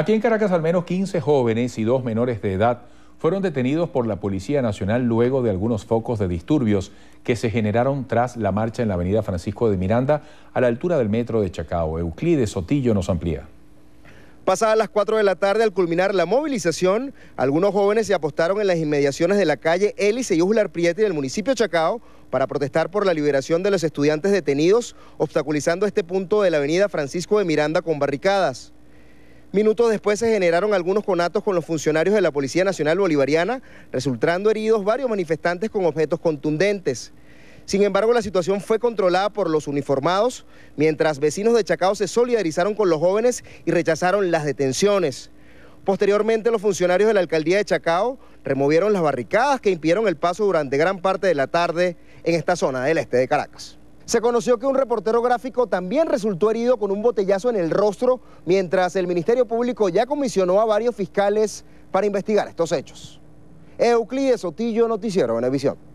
Aquí en Caracas al menos 15 jóvenes y dos menores de edad fueron detenidos por la Policía Nacional luego de algunos focos de disturbios que se generaron tras la marcha en la avenida Francisco de Miranda a la altura del metro de Chacao. Euclides Sotillo nos amplía. Pasadas las 4 de la tarde, al culminar la movilización, algunos jóvenes se apostaron en las inmediaciones de la calle Elis y Ujular Prieti del municipio de Chacao para protestar por la liberación de los estudiantes detenidos, obstaculizando este punto de la avenida Francisco de Miranda con barricadas. Minutos después se generaron algunos conatos con los funcionarios de la Policía Nacional Bolivariana, resultando heridos varios manifestantes con objetos contundentes. Sin embargo, la situación fue controlada por los uniformados, mientras vecinos de Chacao se solidarizaron con los jóvenes y rechazaron las detenciones. Posteriormente, los funcionarios de la alcaldía de Chacao removieron las barricadas que impidieron el paso durante gran parte de la tarde en esta zona del este de Caracas. Se conoció que un reportero gráfico también resultó herido con un botellazo en el rostro, mientras el Ministerio Público ya comisionó a varios fiscales para investigar estos hechos. Euclides Otillo, Noticiero Venevisión.